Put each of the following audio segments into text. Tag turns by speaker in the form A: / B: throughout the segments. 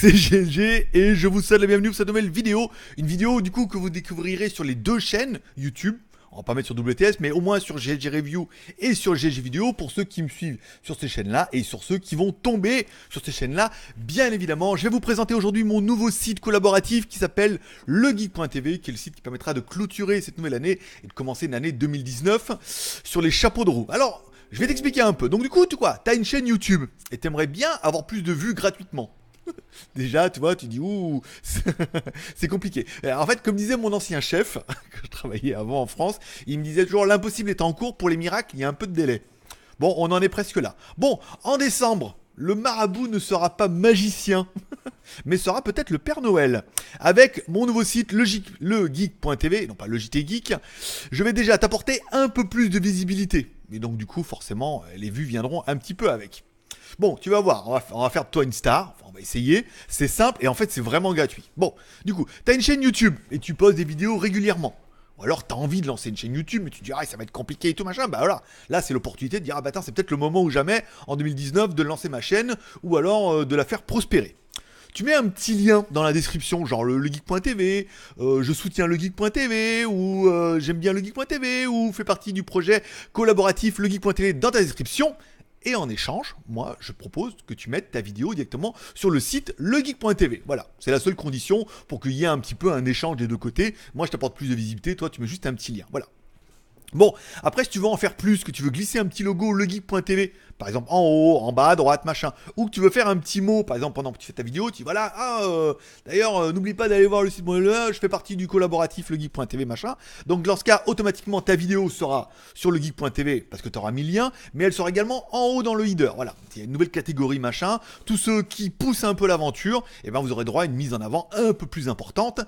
A: c'est GLG et je vous souhaite la bienvenue pour cette nouvelle vidéo. Une vidéo du coup que vous découvrirez sur les deux chaînes YouTube. On va pas mettre sur WTS, mais au moins sur GLG Review et sur GG Vidéo pour ceux qui me suivent sur ces chaînes-là et sur ceux qui vont tomber sur ces chaînes-là. Bien évidemment, je vais vous présenter aujourd'hui mon nouveau site collaboratif qui s'appelle legeek.tv, qui est le site qui permettra de clôturer cette nouvelle année et de commencer une année 2019 sur les chapeaux de roue. Alors, je vais t'expliquer un peu. Donc du coup, tu quoi T'as une chaîne YouTube et t'aimerais bien avoir plus de vues gratuitement. Déjà, tu vois, tu dis, ouh, c'est compliqué. En fait, comme disait mon ancien chef, que je travaillais avant en France, il me disait toujours, l'impossible est en cours, pour les miracles, il y a un peu de délai. Bon, on en est presque là. Bon, en décembre, le marabout ne sera pas magicien, mais sera peut-être le Père Noël. Avec mon nouveau site legeek.tv, non pas le Geek, je vais déjà t'apporter un peu plus de visibilité. Et donc du coup, forcément, les vues viendront un petit peu avec. Bon, tu vas voir, on va, faire de toi une star. on va essayer. C'est simple et en fait, c'est vraiment gratuit. Bon, du coup, tu as une chaîne YouTube et tu poses des vidéos régulièrement. Ou alors t'as envie de lancer une chaîne YouTube, mais tu te dis ah ça va être compliqué et tout machin. Bah voilà, là c'est l'opportunité de dire ah bah c'est peut-être le moment ou jamais en 2019 de lancer ma chaîne ou alors euh, de la faire prospérer. Tu mets un petit lien dans la description, genre le, legeek.tv, euh, je soutiens legeek.tv ou euh, j'aime bien legeek.tv ou fais partie du projet collaboratif legeek.tv dans ta description. Et en échange, moi, je propose que tu mettes ta vidéo directement sur le site legeek.tv. Voilà, c'est la seule condition pour qu'il y ait un petit peu un échange des deux côtés. Moi, je t'apporte plus de visibilité, toi, tu mets juste un petit lien. Voilà, Bon, après, si tu veux en faire plus, que tu veux glisser un petit logo legeek.tv, par exemple en haut, en bas, à droite, machin, ou que tu veux faire un petit mot, par exemple pendant que tu fais ta vidéo, tu dis voilà, ah, euh, d'ailleurs, euh, n'oublie pas d'aller voir le site, je fais partie du collaboratif legeek.tv, machin. Donc, dans ce cas, automatiquement, ta vidéo sera sur legeek.tv parce que tu auras mis le lien, mais elle sera également en haut dans le header. Voilà, il y a une nouvelle catégorie, machin. Tous ceux qui poussent un peu l'aventure, et eh ben, vous aurez droit à une mise en avant un peu plus importante.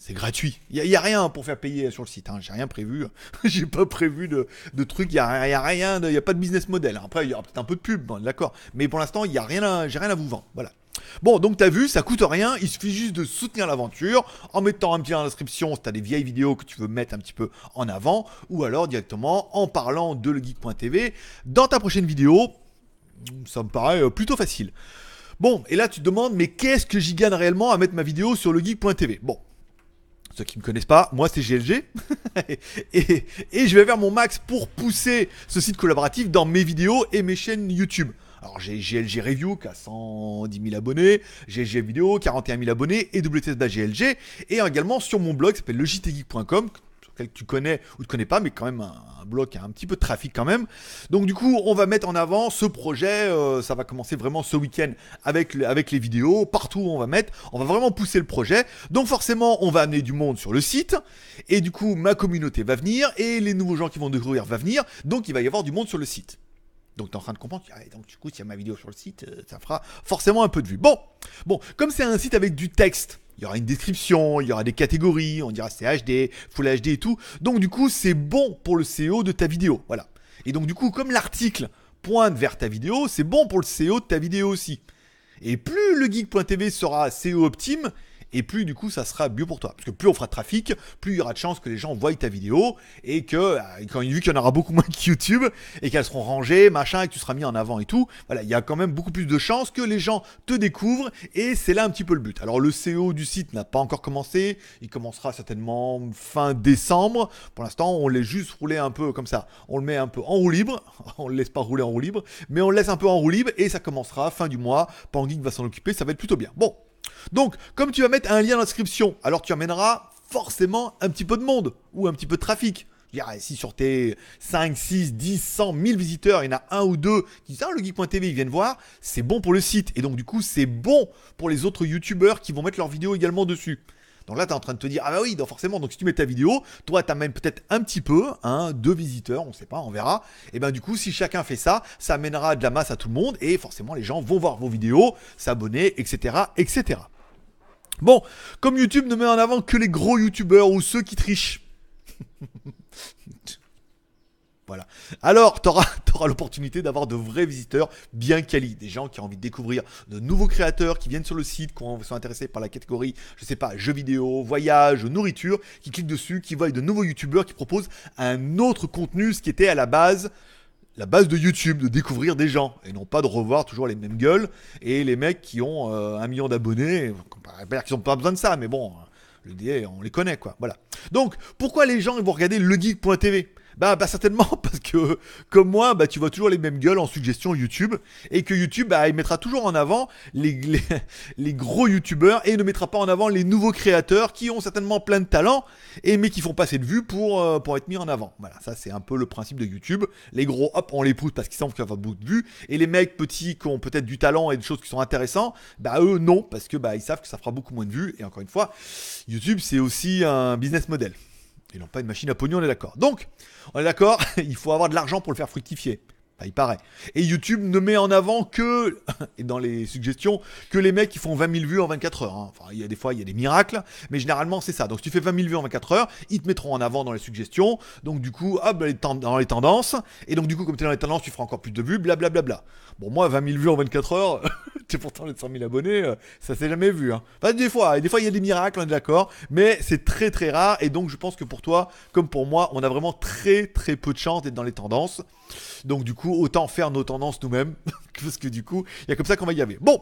A: C'est gratuit. Il n'y a, rien pour faire payer sur le site. Hein. J'ai rien prévu. J'ai pas prévu de, truc, trucs. Il n'y a, a, rien. Il n'y a pas de business model. Après, il y aura peut-être un peu de pub. Hein, d'accord. Mais pour l'instant, il n'y a rien. J'ai rien à vous vendre. Voilà. Bon, donc t'as vu, ça coûte rien, il suffit juste de soutenir l'aventure en mettant un petit lien dans la description si t'as des vieilles vidéos que tu veux mettre un petit peu en avant, ou alors directement en parlant de legeek.tv dans ta prochaine vidéo. Ça me paraît euh, plutôt facile. Bon, et là tu te demandes, mais qu'est-ce que j'y gagne réellement à mettre ma vidéo sur legeek.tv Bon, qui me connaissent pas, moi c'est GLG. et, je vais faire mon max pour pousser ce site collaboratif dans mes vidéos et mes chaînes YouTube. Alors j'ai GLG Review qui a 110 000 abonnés, GLG Vidéo 41 000 abonnés et WTSBA GLG. Et également sur mon blog qui s'appelle lejtgeek.com que tu connais ou tu connais pas, mais quand même un, bloc, un petit peu de trafic quand même. Donc du coup, on va mettre en avant ce projet. Euh, ça va commencer vraiment ce week-end avec, avec les vidéos. Partout où on va mettre, on va vraiment pousser le projet. Donc forcément, on va amener du monde sur le site. Et du coup, ma communauté va venir et les nouveaux gens qui vont découvrir va venir. Donc il va y avoir du monde sur le site. Donc tu es en train de comprendre, ah, donc du coup, s'il y a ma vidéo sur le site, euh, ça fera forcément un peu de vues. Bon, bon, comme c'est un site avec du texte, il y aura une description, il y aura des catégories, on dira c'est HD, Full HD et tout. Donc du coup, c'est bon pour le SEO de ta vidéo. Voilà. Et donc du coup, comme l'article pointe vers ta vidéo, c'est bon pour le SEO de ta vidéo aussi. Et plus le geek.tv sera SEO optime, et plus du coup ça sera mieux pour toi. Parce que plus on fera de trafic, plus il y aura de chances que les gens voient ta vidéo et que, euh, vu qu'il y en aura beaucoup moins que YouTube et qu'elles seront rangées, machin, et que tu seras mis en avant et tout, voilà, il y a quand même beaucoup plus de chances que les gens te découvrent et c'est là un petit peu le but. Alors le CEO du site n'a pas encore commencé, il commencera certainement fin décembre. Pour l'instant, on l'est juste roulé un peu comme ça. On le met un peu en roue libre, on le laisse pas rouler en roue libre, mais on le laisse un peu en roue libre et ça commencera fin du mois. Panguig va s'en occuper, ça va être plutôt bien. Bon, donc, comme tu vas mettre un lien d'inscription, alors tu amèneras forcément un petit peu de monde ou un petit peu de trafic. si sur tes 5, 6, 10, 100, 1000 visiteurs, il y en a un ou deux qui disent Ah, le geek.tv, ils viennent voir, c'est bon pour le site. Et donc, du coup, c'est bon pour les autres youtubeurs qui vont mettre leurs vidéos également dessus. Donc là, tu es en train de te dire, ah bah oui, donc forcément, donc si tu mets ta vidéo, toi, tu as même peut-être un petit peu, un hein, deux visiteurs, on ne sait pas, on verra. Et eh bien du coup, si chacun fait ça, ça amènera de la masse à tout le monde et forcément, les gens vont voir vos vidéos, s'abonner, etc., etc. Bon, comme YouTube ne met en avant que les gros YouTubeurs ou ceux qui trichent. Alors, tu auras, l'opportunité d'avoir de vrais visiteurs bien quali, des gens qui ont envie de découvrir de nouveaux créateurs, qui viennent sur le site, qui sont intéressés par la catégorie, je sais pas, jeux vidéo, voyage, nourriture, qui cliquent dessus, qui voient de nouveaux youtubeurs qui proposent un autre contenu, ce qui était à la base la base de YouTube, de découvrir des gens, et non pas de revoir toujours les mêmes gueules, et les mecs qui ont euh, un million d'abonnés, qui n'ont pas besoin de ça, mais bon, le on les connaît, quoi. Voilà. Donc, pourquoi les gens vont regarder legeek.tv bah, bah, certainement, parce que comme moi, bah, tu vois toujours les mêmes gueules en suggestion YouTube, et que YouTube, bah, il mettra toujours en avant les, les, gros YouTubeurs, et ne mettra pas en avant les nouveaux créateurs qui ont certainement plein de talent et, mais qui font pas assez de vues pour, euh, pour être mis en avant. Voilà, ça c'est un peu le principe de YouTube. Les gros, hop, on les pousse parce qu'ils semblent qu'il y a beaucoup de vues, et les mecs petits qui ont peut-être du talent et des choses qui sont intéressantes, bah eux non, parce que bah, ils savent que ça fera beaucoup moins de vues, et encore une fois, YouTube c'est aussi un business model. Ils n'ont pas une machine à pognon, on est d'accord. Donc, on est d'accord, il faut avoir de l'argent pour le faire fructifier. Bah, il paraît. Et YouTube ne met en avant que, et dans les suggestions, que les mecs qui font 20 000 vues en 24 heures. Hein. Enfin, il y a des fois, il y a des miracles, mais généralement, c'est ça. Donc, si tu fais 20 000 vues en 24 heures, ils te mettront en avant dans les suggestions. Donc, du coup, hop, dans les tendances. Et donc, du coup, comme tu es dans les tendances, tu feras encore plus de vues, blablabla. Bon, moi, 20 000 vues en 24 heures, C'est pourtant les 100 000 abonnés, euh, ça s'est jamais vu. Hein. Enfin, des fois, et des fois il y a des miracles, on est d'accord, mais c'est très très rare et donc je pense que pour toi, comme pour moi, on a vraiment très très peu de chance d'être dans les tendances. Donc du coup, autant faire nos tendances nous-mêmes, parce que du coup, il y a comme ça qu'on va y arriver. Bon,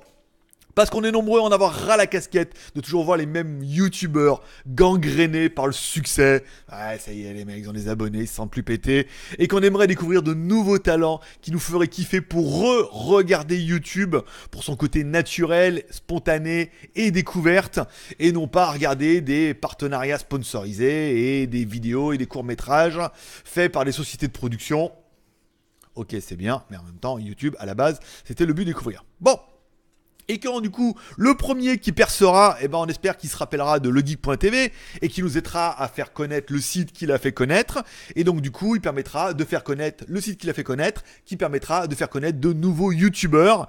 A: parce qu'on est nombreux à en avoir ras la casquette de toujours voir les mêmes Youtubers gangrénés par le succès. Ouais, ça y est, les mecs, ils ont des abonnés, ils se sentent plus pétés. Et qu'on aimerait découvrir de nouveaux talents qui nous feraient kiffer pour re-regarder YouTube pour son côté naturel, spontané et découverte. Et non pas regarder des partenariats sponsorisés et des vidéos et des courts-métrages faits par des sociétés de production. Ok, c'est bien, mais en même temps, YouTube, à la base, c'était le but de découvrir. Bon, et quand du coup, le premier qui percera, eh ben, on espère qu'il se rappellera de legeek.tv et qu'il nous aidera à faire connaître le site qu'il a fait connaître. Et donc, du coup, il permettra de faire connaître le site qu'il a fait connaître, qui permettra de faire connaître de nouveaux youtubeurs.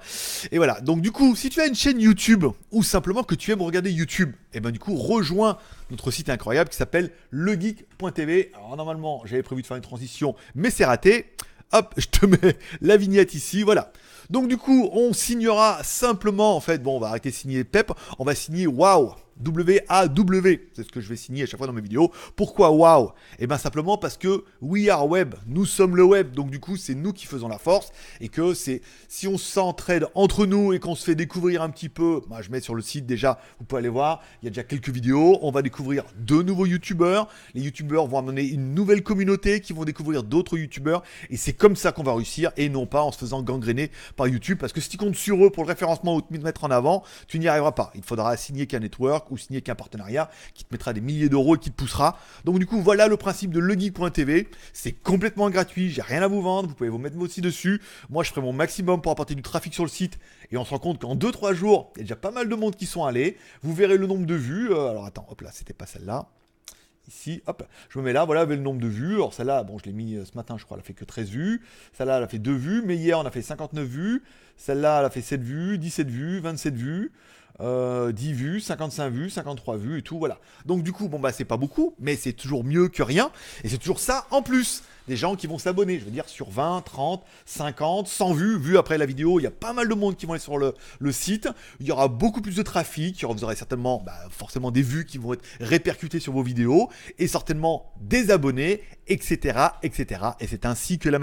A: Et voilà. Donc, du coup, si tu as une chaîne YouTube ou simplement que tu aimes regarder YouTube, eh ben, du coup, rejoins notre site incroyable qui s'appelle legeek.tv. Alors, normalement, j'avais prévu de faire une transition, mais c'est raté hop, je te mets la vignette ici, voilà. Donc du coup, on signera simplement, en fait, bon, on va arrêter de signer Pep, on va signer Wow. WAW, C'est ce que je vais signer à chaque fois dans mes vidéos. Pourquoi wow » Eh bien simplement parce que we are web, nous sommes le web, donc du coup c'est nous qui faisons la force et que c'est si on s'entraide entre nous et qu'on se fait découvrir un petit peu, moi bah, je mets sur le site déjà, vous pouvez aller voir, il y a déjà quelques vidéos, on va découvrir de nouveaux youtubeurs, les youtubeurs vont amener une nouvelle communauté qui vont découvrir d'autres youtubeurs et c'est comme ça qu'on va réussir et non pas en se faisant gangréner par YouTube parce que si tu comptes sur eux pour le référencement ou te mettre en avant, tu n'y arriveras pas. Il faudra signer qu'un network ou signer qu'un partenariat qui te mettra des milliers d'euros et qui te poussera. Donc du coup, voilà le principe de legeek.tv. C'est complètement gratuit, j'ai rien à vous vendre, vous pouvez vous mettre aussi dessus. Moi, je ferai mon maximum pour apporter du trafic sur le site et on se rend compte qu'en 2-3 jours, il y a déjà pas mal de monde qui sont allés. Vous verrez le nombre de vues. Euh, alors attends, hop là, c'était pas celle-là ici, hop, je me mets là, voilà, avec le nombre de vues. Alors celle-là, bon, je l'ai mis euh, ce matin, je crois, elle a fait que 13 vues. Celle-là, elle a fait 2 vues, mais hier, on a fait 59 vues. Celle-là, elle a fait 7 vues, 17 vues, 27 vues. 10 euh, vues, 55 vues, 53 vues et tout, voilà. Donc du coup, bon bah c'est pas beaucoup, mais c'est toujours mieux que rien, et c'est toujours ça en plus des gens qui vont s'abonner. Je veux dire, sur 20, 30, 50, 100 vues, vues après la vidéo, il y a pas mal de monde qui vont aller sur le, site. Il y aura beaucoup plus de trafic. Vous aurez certainement, bah, forcément, des vues qui vont être répercutées sur vos vidéos et certainement des abonnés, etc., etc. Et c'est ainsi que la,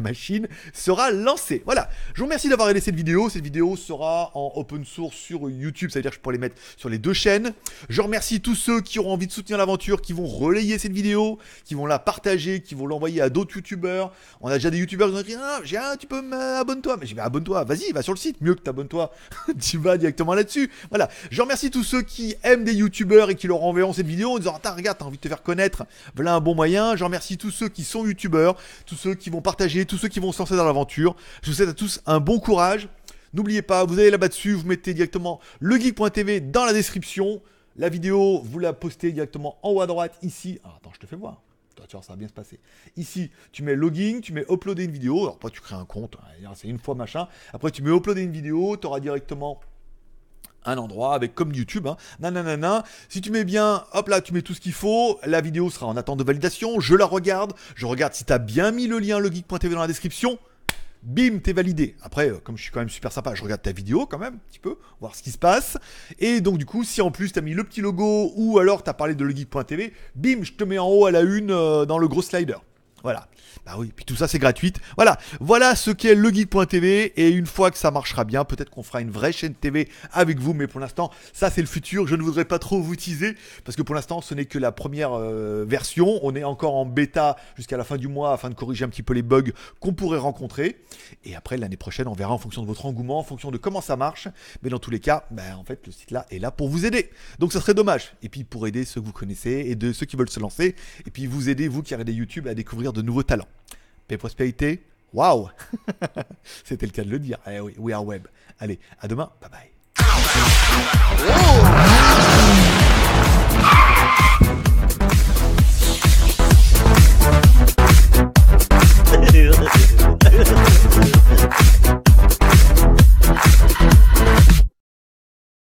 A: machine sera lancée. Voilà. Je vous remercie d'avoir aidé cette vidéo. Cette vidéo sera en open source sur YouTube. Ça veut dire que je pourrais les mettre sur les deux chaînes. Je remercie tous ceux qui auront envie de soutenir l'aventure, qui vont relayer cette vidéo, qui vont la partager qui vont l'envoyer à d'autres youtubeurs. On a déjà des youtubeurs qui ont écrit ah, j'ai un, tu peux m'abonner-toi. Mais j'ai dit abonne-toi, vas-y, va sur le site, mieux que t'abonnes-toi. tu vas directement là-dessus. Voilà. Je remercie tous ceux qui aiment des youtubeurs et qui leur enverront cette vidéo en disant Attends, regarde, t'as envie de te faire connaître. Voilà un bon moyen. Je remercie tous ceux qui sont youtubeurs, tous ceux qui vont partager, tous ceux qui vont se lancer dans l'aventure. Je vous souhaite à tous un bon courage. N'oubliez pas, vous allez là-bas dessus, vous mettez directement legeek.tv dans la description. La vidéo, vous la postez directement en haut à droite ici. Ah, attends, je te fais voir. Tu ça va bien se passer. Ici, tu mets login, tu mets uploader une vidéo, alors pas tu crées un compte, hein, c'est une fois machin. Après, tu mets uploader une vidéo, tu auras directement un endroit avec comme YouTube, hein, Si tu mets bien, hop là, tu mets tout ce qu'il faut, la vidéo sera en attente de validation, je la regarde, je regarde si tu as bien mis le lien logique.tv dans la description bim, t'es validé. Après, euh, comme je suis quand même super sympa, je regarde ta vidéo quand même, un petit peu, voir ce qui se passe. Et donc, du coup, si en plus t'as mis le petit logo ou alors t'as parlé de legeek.tv, bim, je te mets en haut à la une euh, dans le gros slider. Voilà. Bah oui, puis tout ça c'est gratuit. Voilà, voilà ce qu'est le guide.tv et une fois que ça marchera bien, peut-être qu'on fera une vraie chaîne TV avec vous, mais pour l'instant, ça c'est le futur. Je ne voudrais pas trop vous teaser parce que pour l'instant, ce n'est que la première euh, version. On est encore en bêta jusqu'à la fin du mois afin de corriger un petit peu les bugs qu'on pourrait rencontrer. Et après l'année prochaine, on verra en fonction de votre engouement, en fonction de comment ça marche. Mais dans tous les cas, bah, en fait, le site là est là pour vous aider. Donc ça serait dommage. Et puis pour aider ceux que vous connaissez et de ceux qui veulent se lancer, et puis vous aider vous qui des YouTube à découvrir de nouveaux talents. Paix prospérité, waouh C'était le cas de le dire. Eh oui, we are web. Allez, à demain. Bye bye.